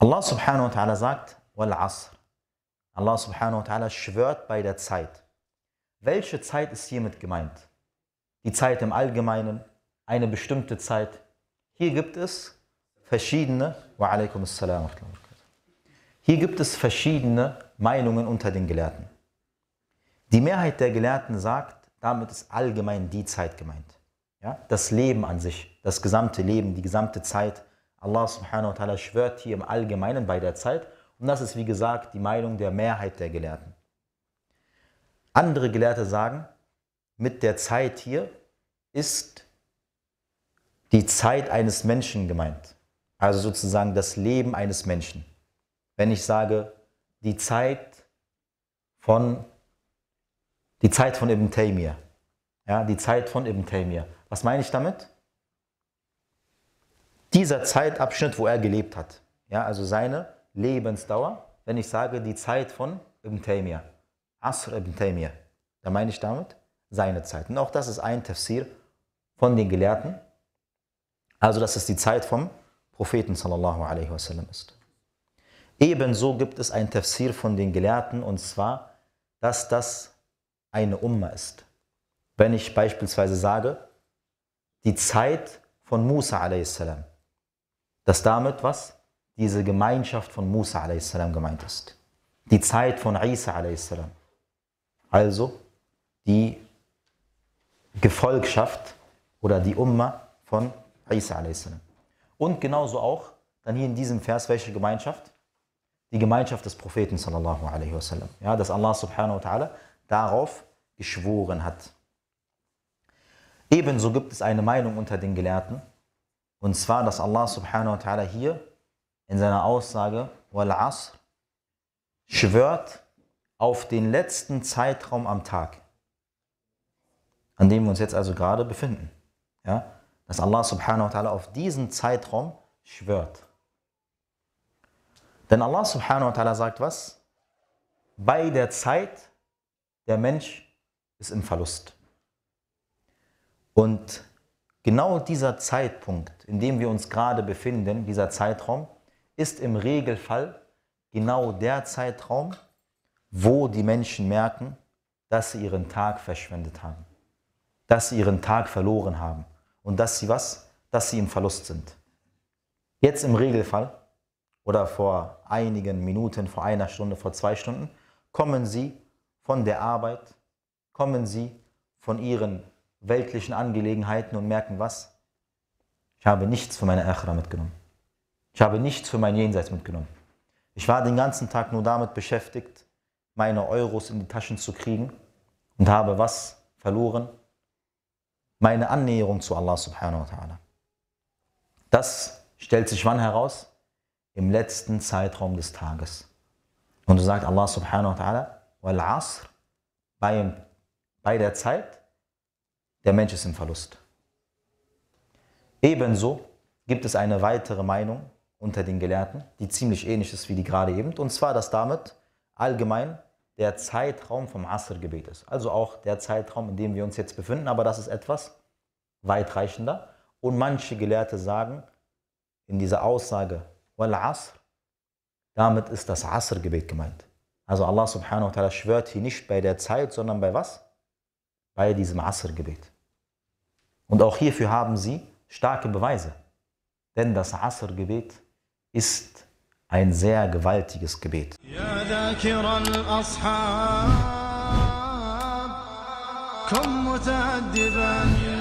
Allah subhanahu wa ta'ala sagt, Wal Asr. Allah subhanahu wa ta'ala schwört bei der Zeit. Welche Zeit ist hiermit gemeint? Die Zeit im Allgemeinen, eine bestimmte Zeit. Hier gibt es verschiedene, wa alaikum assalam, hier gibt es verschiedene Meinungen unter den Gelehrten. Die Mehrheit der Gelehrten sagt, damit ist allgemein die Zeit gemeint. Ja? Das Leben an sich, das gesamte Leben, die gesamte Zeit, Allah subhanahu wa ta'ala schwört hier im Allgemeinen bei der Zeit. Und das ist, wie gesagt, die Meinung der Mehrheit der Gelehrten. Andere Gelehrte sagen, mit der Zeit hier ist die Zeit eines Menschen gemeint. Also sozusagen das Leben eines Menschen. Wenn ich sage, die Zeit von, die Zeit von Ibn Taymiyyah, ja, die Zeit von Ibn Taymiyyah, was meine ich damit? dieser Zeitabschnitt, wo er gelebt hat. Ja, also seine Lebensdauer, wenn ich sage die Zeit von Ibn Taymiyyah, Asr Ibn Taymiyyah, da meine ich damit seine Zeit. Und auch das ist ein Tafsir von den Gelehrten. Also, dass es die Zeit vom Propheten sallallahu alaihi wasallam ist. Ebenso gibt es ein Tafsir von den Gelehrten und zwar, dass das eine Umma ist. Wenn ich beispielsweise sage, die Zeit von Musa a.s dass damit was? Diese Gemeinschaft von Musa a.s. gemeint ist. Die Zeit von Isa a.s. Also die Gefolgschaft oder die Umma von Isa a.s. Und genauso auch dann hier in diesem Vers welche Gemeinschaft? Die Gemeinschaft des Propheten sallallahu alaihi wasallam. Ja, dass Allah subhanahu wa ta'ala darauf geschworen hat. Ebenso gibt es eine Meinung unter den Gelehrten, und zwar, dass Allah subhanahu wa ta'ala hier in seiner Aussage Wal Asr schwört auf den letzten Zeitraum am Tag, an dem wir uns jetzt also gerade befinden. Ja? Dass Allah subhanahu wa ta'ala auf diesen Zeitraum schwört. Denn Allah subhanahu wa ta'ala sagt was? Bei der Zeit, der Mensch ist im Verlust. Und Genau dieser Zeitpunkt, in dem wir uns gerade befinden, dieser Zeitraum, ist im Regelfall genau der Zeitraum, wo die Menschen merken, dass sie ihren Tag verschwendet haben, dass sie ihren Tag verloren haben und dass sie was? Dass sie im Verlust sind. Jetzt im Regelfall oder vor einigen Minuten, vor einer Stunde, vor zwei Stunden, kommen sie von der Arbeit, kommen sie von ihren weltlichen Angelegenheiten und merken was? Ich habe nichts für meine Akhira mitgenommen. Ich habe nichts für mein Jenseits mitgenommen. Ich war den ganzen Tag nur damit beschäftigt, meine Euros in die Taschen zu kriegen und habe was verloren? Meine Annäherung zu Allah subhanahu wa ta'ala. Das stellt sich wann heraus? Im letzten Zeitraum des Tages. Und so sagt Allah subhanahu wa ta'ala, wal asr, bei, bei der Zeit, der Mensch ist im Verlust. Ebenso gibt es eine weitere Meinung unter den Gelehrten, die ziemlich ähnlich ist wie die gerade eben, und zwar, dass damit allgemein der Zeitraum vom Asr-Gebet ist. Also auch der Zeitraum, in dem wir uns jetzt befinden, aber das ist etwas weitreichender. Und manche Gelehrte sagen in dieser Aussage, Wal Asr, damit ist das Asr-Gebet gemeint. Also Allah subhanahu wa ta'ala schwört hier nicht bei der Zeit, sondern bei was? bei diesem Asr-Gebet. Und auch hierfür haben sie starke Beweise. Denn das Asr-Gebet ist ein sehr gewaltiges Gebet. Ja,